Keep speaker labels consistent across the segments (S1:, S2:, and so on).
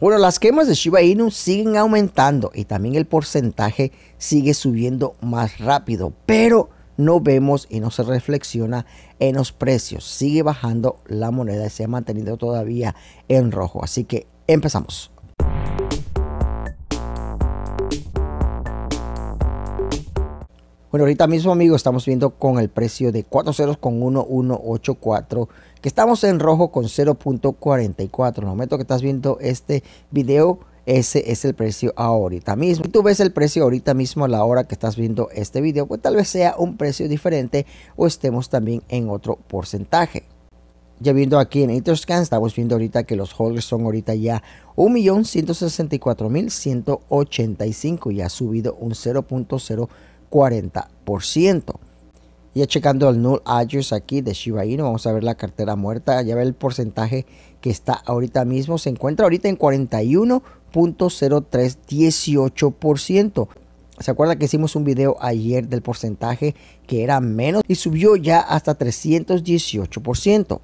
S1: Bueno, las quemas de Shiba Inu siguen aumentando y también el porcentaje sigue subiendo más rápido, pero no vemos y no se reflexiona en los precios. Sigue bajando la moneda y se ha mantenido todavía en rojo. Así que empezamos. Bueno, ahorita mismo, amigos, estamos viendo con el precio de 40,1184. que estamos en rojo con 0.44. En el momento que estás viendo este video, ese es el precio ahorita mismo. Si tú ves el precio ahorita mismo a la hora que estás viendo este video, pues tal vez sea un precio diferente o estemos también en otro porcentaje. Ya viendo aquí en Interscan, estamos viendo ahorita que los holders son ahorita ya 1.164.185 y ha subido un 0.0 40%. Ya checando el null address aquí de Shiba Inu, vamos a ver la cartera muerta, ya ve el porcentaje que está ahorita mismo, se encuentra ahorita en 41.0318%. ¿Se acuerda que hicimos un video ayer del porcentaje que era menos y subió ya hasta 318%?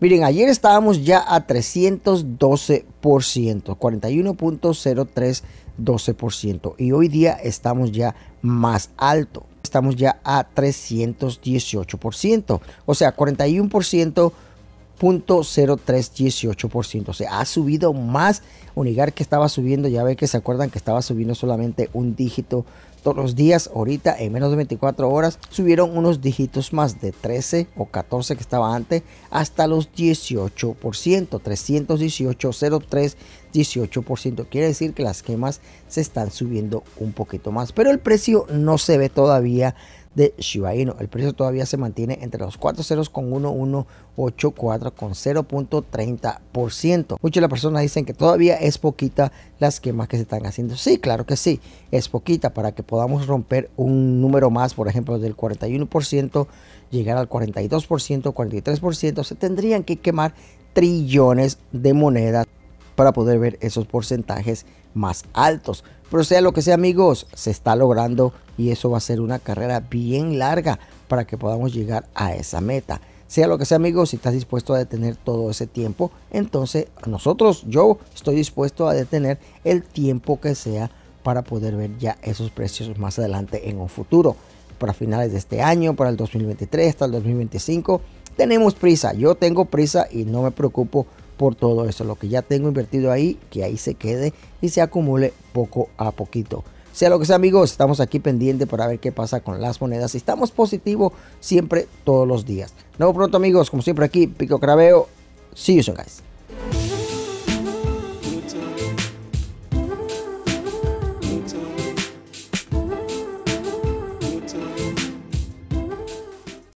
S1: Miren, ayer estábamos ya a 312%. 41.0312%. Y hoy día estamos ya más alto. Estamos ya a 318%. O sea, 41%. O sea, ha subido más. Unigar que estaba subiendo, ya ve que se acuerdan que estaba subiendo solamente un dígito todos los días, ahorita en menos de 24 horas, subieron unos dígitos más de 13 o 14 que estaba antes hasta los 18%, 318,03 18%. Quiere decir que las quemas se están subiendo un poquito más. Pero el precio no se ve todavía de Shiba El precio todavía se mantiene entre los 40,1184 con con 0.30%. Muchas de las personas dicen que todavía es poquita las quemas que se están haciendo. Sí, claro que sí, es poquita para que podamos romper un número más, por ejemplo, del 41%, llegar al 42%, 43%, se tendrían que quemar trillones de monedas para poder ver esos porcentajes más altos. Pero sea lo que sea amigos, se está logrando y eso va a ser una carrera bien larga para que podamos llegar a esa meta. Sea lo que sea amigos, si estás dispuesto a detener todo ese tiempo, entonces nosotros, yo estoy dispuesto a detener el tiempo que sea para poder ver ya esos precios más adelante en un futuro. Para finales de este año, para el 2023, hasta el 2025, tenemos prisa. Yo tengo prisa y no me preocupo por todo eso, lo que ya tengo invertido ahí, que ahí se quede y se acumule poco a poquito. Sea lo que sea amigos, estamos aquí pendiente para ver qué pasa con las monedas. Estamos positivo siempre todos los días. Nos pronto amigos, como siempre aquí, Pico Craveo. See you soon guys.